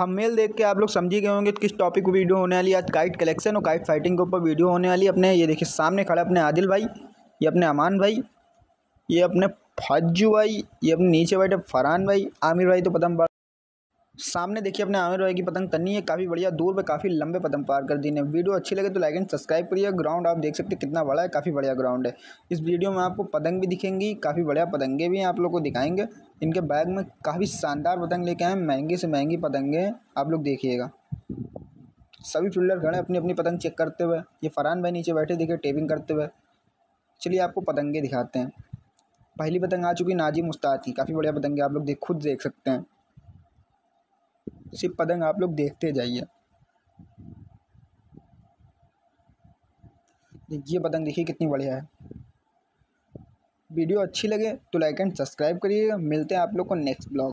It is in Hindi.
थंबनेल देख के आप लोग समझ गए होंगे किस टॉपिक पर वीडियो होने वाली आज काइट कलेक्शन और काइट फाइटिंग के ऊपर वीडियो होने वाली अपने ये देखिए सामने खड़ा अपने आदिल भाई ये अपने अमान भाई ये अपने फाजू भाई ये अपने नीचे बैठे फरहान भाई आमिर भाई तो पदम सामने देखिए अपने आमिर भाई की पतंग तन्नी है काफ़ी बढ़िया दूर पे काफ़ी लंबे पतंग पार कर दी ने वीडियो अच्छी लगे तो लाइक एंड सब्सक्राइब करिए ग्राउंड आप देख सकते कितना बड़ा है काफ़ी बढ़िया ग्राउंड है इस वीडियो में आपको पतंग भी दिखेंगी काफ़ी बढ़िया पतंगे भी हैं आप लोग को दिखाएंगे इनके बैग में काफ़ी शानदार पतंग लेके आए महंगी से महंगी पतंगे हैं आप लोग देखिएगा सभी फील्डर खड़े अपनी अपनी पतंग चेक करते हुए ये फरहान भाई नीचे बैठे देखे टेपिंग करते हुए चलिए आपको पतंगे दिखाते हैं पहली पतंग आ चुकी नाजिम मुस्ताद की काफ़ी बढ़िया पतंगे आप लोग देख खुद देख सकते हैं सिर्फ पतंग आप लोग देखते जाइए ये पतंग देखिए कितनी बढ़िया है वीडियो अच्छी लगे तो लाइक एंड सब्सक्राइब करिएगा मिलते हैं आप लोग को नेक्स्ट ब्लॉग